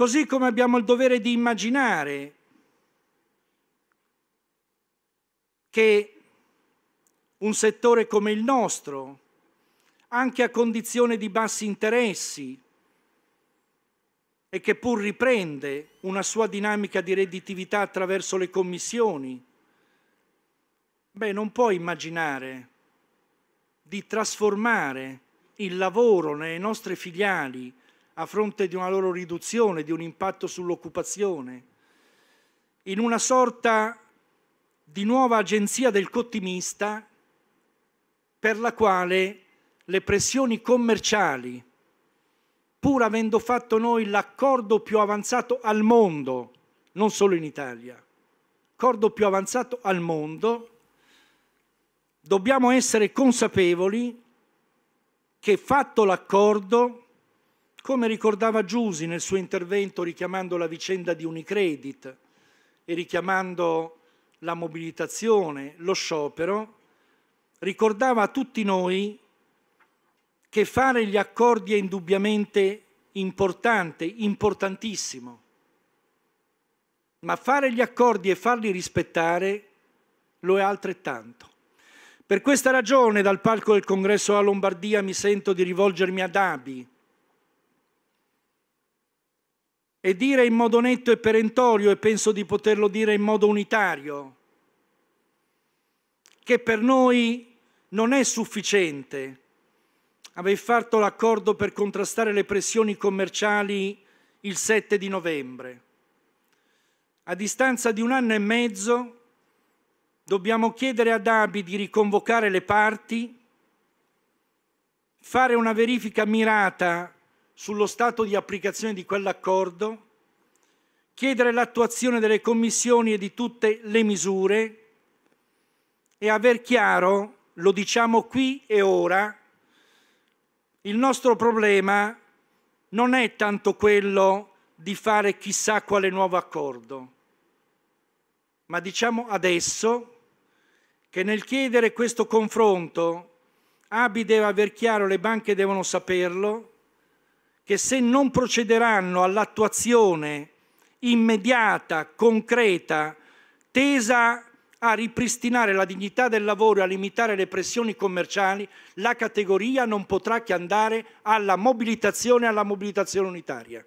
Così come abbiamo il dovere di immaginare che un settore come il nostro, anche a condizione di bassi interessi e che pur riprende una sua dinamica di redditività attraverso le commissioni, beh, non può immaginare di trasformare il lavoro nelle nostre filiali a fronte di una loro riduzione, di un impatto sull'occupazione, in una sorta di nuova agenzia del cottimista per la quale le pressioni commerciali, pur avendo fatto noi l'accordo più avanzato al mondo, non solo in Italia, l'accordo più avanzato al mondo, dobbiamo essere consapevoli che fatto l'accordo come ricordava Giusi nel suo intervento richiamando la vicenda di Unicredit e richiamando la mobilitazione, lo sciopero, ricordava a tutti noi che fare gli accordi è indubbiamente importante, importantissimo, ma fare gli accordi e farli rispettare lo è altrettanto. Per questa ragione dal palco del congresso a Lombardia mi sento di rivolgermi ad Abi, e dire in modo netto e perentorio, e penso di poterlo dire in modo unitario, che per noi non è sufficiente aver fatto l'accordo per contrastare le pressioni commerciali il 7 di novembre. A distanza di un anno e mezzo dobbiamo chiedere ad Abi di riconvocare le parti, fare una verifica mirata sullo stato di applicazione di quell'accordo, chiedere l'attuazione delle commissioni e di tutte le misure e aver chiaro, lo diciamo qui e ora, il nostro problema non è tanto quello di fare chissà quale nuovo accordo, ma diciamo adesso che nel chiedere questo confronto ABI deve aver chiaro, le banche devono saperlo, che se non procederanno all'attuazione immediata, concreta, tesa a ripristinare la dignità del lavoro e a limitare le pressioni commerciali, la categoria non potrà che andare alla mobilitazione e alla mobilitazione unitaria.